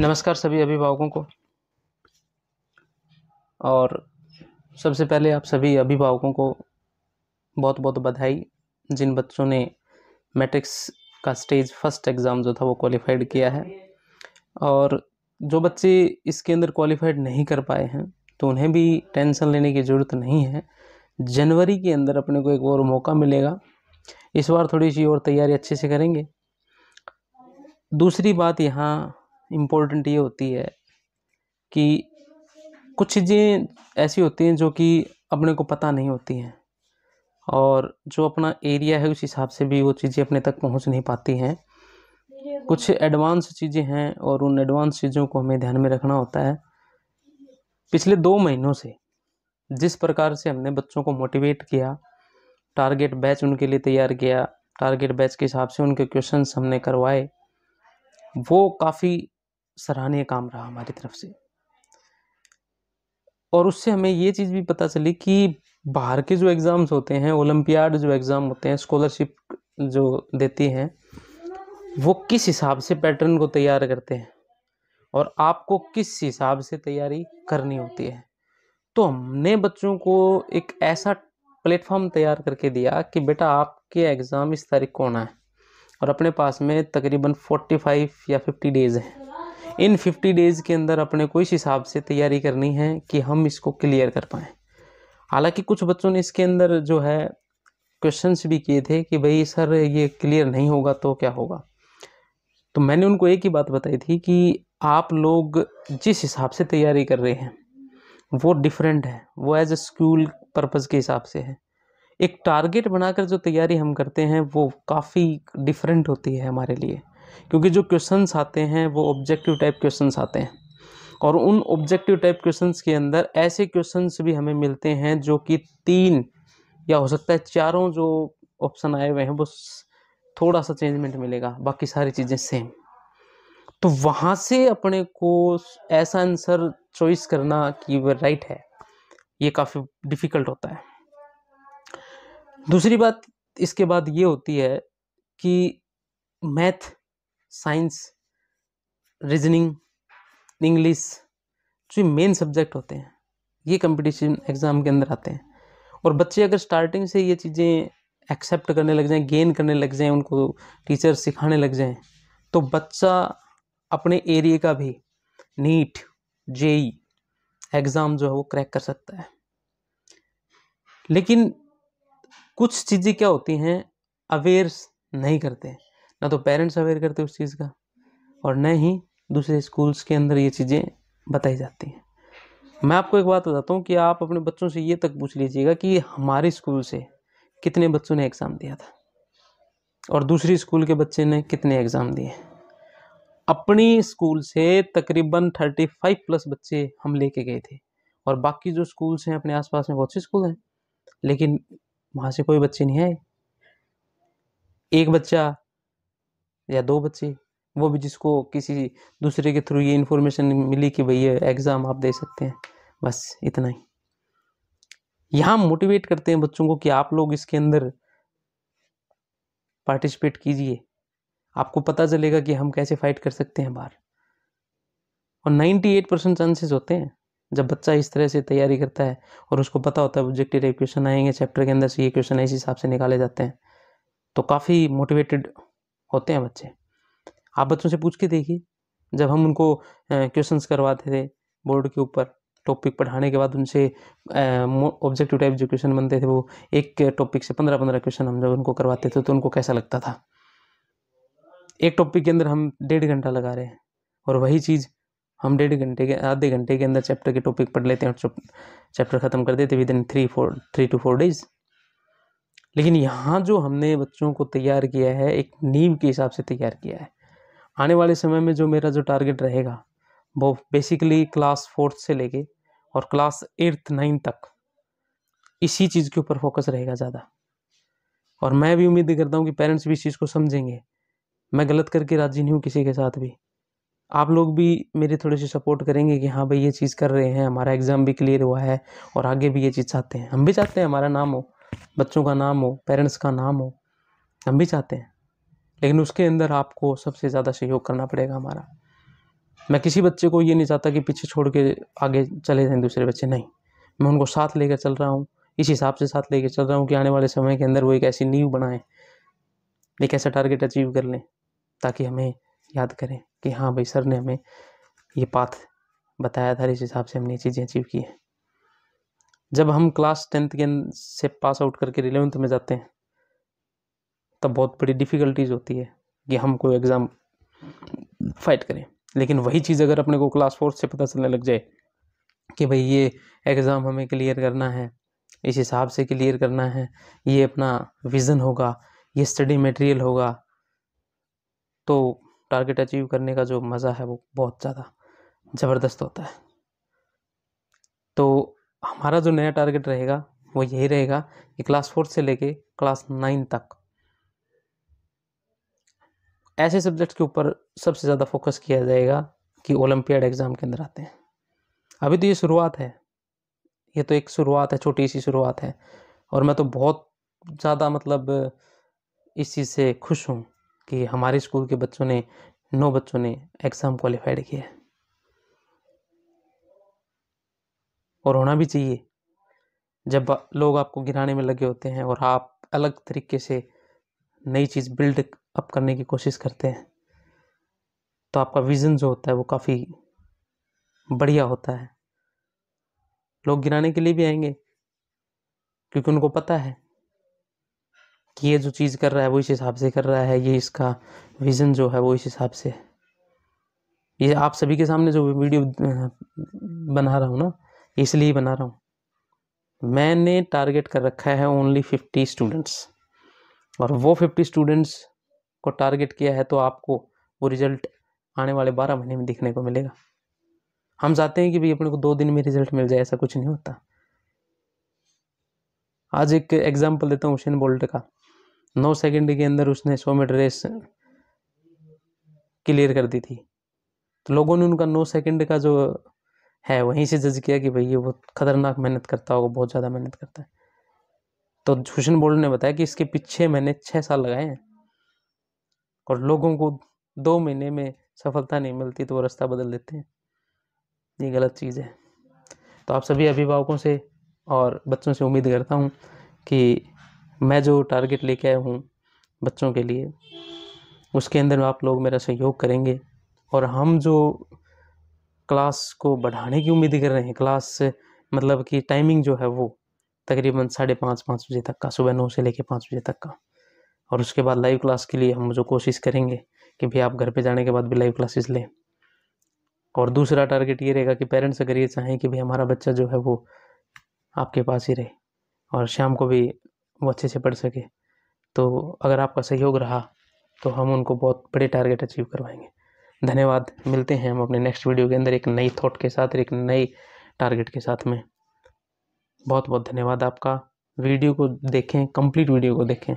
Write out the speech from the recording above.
नमस्कार सभी अभिभावकों को और सबसे पहले आप सभी अभिभावकों को बहुत बहुत बधाई जिन बच्चों ने मैट्रिक्स का स्टेज फर्स्ट एग्ज़ाम जो था वो क्वालिफाइड किया है और जो बच्चे इसके अंदर क्वालिफाइड नहीं कर पाए हैं तो उन्हें भी टेंशन लेने की ज़रूरत नहीं है जनवरी के अंदर अपने को एक और मौका मिलेगा इस बार थोड़ी सी और तैयारी अच्छे से करेंगे दूसरी बात यहाँ इम्पोर्टेंट ये होती है कि कुछ चीज़ें ऐसी होती हैं जो कि अपने को पता नहीं होती हैं और जो अपना एरिया है उस हिसाब से भी वो चीज़ें अपने तक पहुंच नहीं पाती हैं कुछ एडवांस चीज़ें हैं और उन एडवांस चीज़ों को हमें ध्यान में रखना होता है पिछले दो महीनों से जिस प्रकार से हमने बच्चों को मोटिवेट किया टारगेट बैच उनके लिए तैयार किया टारगेट बैच के हिसाब से उनके क्वेश्चन हमने करवाए वो काफ़ी सराहनीय काम रहा हमारी तरफ से और उससे हमें ये चीज़ भी पता चली कि बाहर के जो एग्ज़ाम्स होते हैं ओलम्पियाड जो एग्ज़ाम होते हैं स्कॉलरशिप जो देती हैं वो किस हिसाब से पैटर्न को तैयार करते हैं और आपको किस हिसाब से तैयारी करनी होती है तो हमने बच्चों को एक ऐसा प्लेटफॉर्म तैयार करके दिया कि बेटा आपके एग्ज़ाम इस तारीख को होना है और अपने पास में तकरीबन 45 या 50 डेज़ हैं इन 50 डेज़ के अंदर अपने को इस हिसाब से तैयारी करनी है कि हम इसको क्लियर कर पाएँ हालांकि कुछ बच्चों ने इसके अंदर जो है क्वेश्चंस भी किए थे कि भाई सर ये क्लियर नहीं होगा तो क्या होगा तो मैंने उनको एक ही बात बताई थी कि आप लोग जिस हिसाब से तैयारी कर रहे हैं वो डिफरेंट है वो एज अ स्कूल पर्पज़ के हिसाब से है एक टारगेट बनाकर जो तैयारी हम करते हैं वो काफ़ी डिफरेंट होती है हमारे लिए क्योंकि जो क्वेश्चंस आते हैं वो ऑब्जेक्टिव टाइप क्वेश्चंस आते हैं और उन ऑब्जेक्टिव टाइप क्वेश्चंस के अंदर ऐसे क्वेश्चंस भी हमें मिलते हैं जो कि तीन या हो सकता है चारों जो ऑप्शन आए हुए हैं वो थोड़ा सा चेंजमेंट मिलेगा बाकी सारी चीज़ें सेम तो वहाँ से अपने को ऐसा आंसर चॉइस करना कि वह राइट है ये काफ़ी डिफ़िकल्ट होता है दूसरी बात इसके बाद ये होती है कि मैथ साइंस रीजनिंग इंग्लिश जो मेन सब्जेक्ट होते हैं ये कंपटीशन एग्ज़ाम के अंदर आते हैं और बच्चे अगर स्टार्टिंग से ये चीज़ें एक्सेप्ट करने लग जाएं गेन करने लग जाएं उनको टीचर सिखाने लग जाएं तो बच्चा अपने एरिए का भी नीट जेई एग्ज़ाम जो है वो क्रैक कर सकता है लेकिन कुछ चीज़ें क्या होती हैं अवेयर नहीं करते हैं ना तो पेरेंट्स अवेयर करते उस चीज़ का और न ही दूसरे स्कूल्स के अंदर ये चीज़ें बताई जाती हैं मैं आपको एक बात बताता हूँ कि आप अपने बच्चों से ये तक पूछ लीजिएगा कि हमारे स्कूल से कितने बच्चों ने एग्ज़ाम दिया था और दूसरी स्कूल के बच्चे ने कितने एग्ज़ाम दिए अपनी स्कूल से तकरीबन थर्टी फाइव प्लस बच्चे हम लेके गए थे और बाकी जो स्कूल्स हैं अपने आसपास में बहुत से स्कूल हैं लेकिन वहाँ से कोई बच्चे नहीं आए एक बच्चा या दो बच्चे वो भी जिसको किसी दूसरे के थ्रू ये इन्फॉर्मेशन मिली कि भाई ये एग्ज़ाम आप दे सकते हैं बस इतना ही यहाँ मोटिवेट करते हैं बच्चों को कि आप लोग इसके अंदर पार्टिसिपेट कीजिए आपको पता चलेगा कि हम कैसे फाइट कर सकते हैं बाहर और 98 परसेंट चांसेस होते हैं जब बच्चा इस तरह से तैयारी करता है और उसको पता होता है ऑब्जेक्टिव क्वेश्चन आएंगे चैप्टर के अंदर से ये क्वेश्चन ऐसे हिसाब से निकाले जाते हैं तो काफ़ी मोटिवेटेड होते हैं बच्चे आप बच्चों से पूछ के देखिए जब हम उनको क्वेश्चंस करवाते थे बोर्ड के ऊपर टॉपिक पढ़ाने के बाद उनसे ऑब्जेक्टिव टाइप जो क्वेश्चन बनते थे वो एक टॉपिक से पंद्रह पंद्रह क्वेश्चन हम जब उनको करवाते थे तो उनको कैसा लगता था एक टॉपिक के अंदर हम डेढ़ घंटा लगा रहे हैं और वही चीज़ हम डेढ़ घंटे के आधे घंटे के अंदर चैप्टर के टॉपिक पढ़ लेते हैं और चैप्टर ख़त्म कर देते within three four three two four days लेकिन यहाँ जो हमने बच्चों को तैयार किया है एक नींव के हिसाब से तैयार किया है आने वाले समय में जो मेरा जो टारगेट रहेगा वो बेसिकली क्लास फोर्थ से लेके और क्लास एट्थ नाइन्थ तक इसी चीज़ के ऊपर फोकस रहेगा ज़्यादा और मैं भी उम्मीद करता हूँ कि पेरेंट्स भी इस चीज़ को समझेंगे मैं गलत करके राजी नहीं हूँ किसी के साथ भी आप लोग भी मेरे थोड़े से सपोर्ट करेंगे कि हाँ भाई ये चीज़ कर रहे हैं हमारा एग्ज़ाम भी क्लियर हुआ है और आगे भी ये चीज़ चाहते हैं हम भी चाहते हैं हमारा नाम हो बच्चों का नाम हो पेरेंट्स का नाम हो हम भी चाहते हैं लेकिन उसके अंदर आपको सबसे ज़्यादा सहयोग करना पड़ेगा हमारा मैं किसी बच्चे को ये नहीं चाहता कि पीछे छोड़ के आगे चले जाएं दूसरे बच्चे नहीं मैं उनको साथ लेकर चल रहा हूँ इस हिसाब से साथ लेकर चल रहा हूँ कि आने वाले समय के अंदर वो एक ऐसी नींव बनाएँ एक ऐसा टारगेट अचीव कर लें ताकि हमें याद करें कि हाँ भाई सर ने हमें ये पाथ बताया था इस हिसाब से हमने ये चीज़ें अचीव की हैं जब हम क्लास टेंथ के से पास आउट करके इलेवेंथ में जाते हैं तब बहुत बड़ी डिफ़िकल्टीज होती है कि हम कोई एग्ज़ाम फाइट करें लेकिन वही चीज़ अगर अपने को क्लास फोर्थ से पता चलने लग जाए कि भाई ये एग्ज़ाम हमें क्लियर करना है इस हिसाब से क्लियर करना है ये अपना विज़न होगा ये स्टडी मटेरियल होगा तो टारगेट अचीव करने का जो मज़ा है वो बहुत ज़्यादा ज़बरदस्त होता है तो हमारा जो नया टारगेट रहेगा वो यही रहेगा कि क्लास फोर्थ से लेके क्लास नाइन तक ऐसे सब्जेक्ट के ऊपर सबसे ज़्यादा फोकस किया जाएगा कि ओलंपियाड एग्ज़ाम के अंदर आते हैं अभी तो ये शुरुआत है ये तो एक शुरुआत है छोटी सी शुरुआत है और मैं तो बहुत ज़्यादा मतलब इस चीज़ से खुश हूँ कि हमारे स्कूल के बच्चों ने नौ बच्चों ने एग्ज़ाम क्वालिफाइड किया है और होना भी चाहिए जब लोग आपको गिराने में लगे होते हैं और आप अलग तरीके से नई चीज़ बिल्ड अप करने की कोशिश करते हैं तो आपका विज़न जो होता है वो काफ़ी बढ़िया होता है लोग गिराने के लिए भी आएंगे क्योंकि उनको पता है कि ये जो चीज़ कर रहा है वो इस हिसाब से कर रहा है ये इसका विज़न जो है वो इस हिसाब से है ये आप सभी के सामने जो वीडियो बना रहा हूँ ना इसलिए बना रहा हूँ मैंने टारगेट कर रखा है ओनली फिफ्टी स्टूडेंट्स और वो फिफ्टी स्टूडेंट्स को टारगेट किया है तो आपको वो रिज़ल्ट आने वाले बारह महीने में दिखने को मिलेगा हम चाहते हैं कि भाई अपने को दो दिन में रिजल्ट मिल जाए ऐसा कुछ नहीं होता आज एक एग्जाम्पल देता हूँ हुसैन बोल्ट का नौ सेकंड के अंदर उसने सौ मीटर रेस क्लियर कर दी थी तो लोगों ने उनका नौ सेकंड का जो है वहीं से जज किया कि भाई ये बहुत खतरनाक मेहनत करता होगा बहुत ज़्यादा मेहनत करता है तो हुसन बोल्ड ने बताया कि इसके पीछे मैंने छः साल लगाए हैं और लोगों को दो महीने में सफलता नहीं मिलती तो वो रास्ता बदल देते हैं ये गलत चीज़ है तो आप सभी अभिभावकों से और बच्चों से उम्मीद करता हूँ कि मैं जो टारगेट लेके आया हूँ बच्चों के लिए उसके अंदर आप लोग मेरा सहयोग करेंगे और हम जो क्लास को बढ़ाने की उम्मीद कर रहे हैं क्लास मतलब कि टाइमिंग जो है वो तकरीबन साढ़े पाँच पाँच बजे तक का सुबह नौ से लेकर पाँच बजे तक का और उसके बाद लाइव क्लास के लिए हम जो कोशिश करेंगे कि भाई आप घर पे जाने के बाद भी लाइव क्लासेस लें और दूसरा टारगेट ये रहेगा कि पेरेंट्स अगर ये चाहें कि भाई हमारा बच्चा जो है वो आपके पास ही रहे और शाम को भी वो अच्छे से पढ़ सके तो अगर आपका सहयोग रहा तो हम उनको बहुत बड़े टारगेट अचीव करवाएंगे धन्यवाद मिलते हैं हम अपने नेक्स्ट वीडियो के अंदर एक नई थॉट के साथ एक नई टारगेट के साथ में बहुत बहुत धन्यवाद आपका वीडियो को देखें कंप्लीट वीडियो को देखें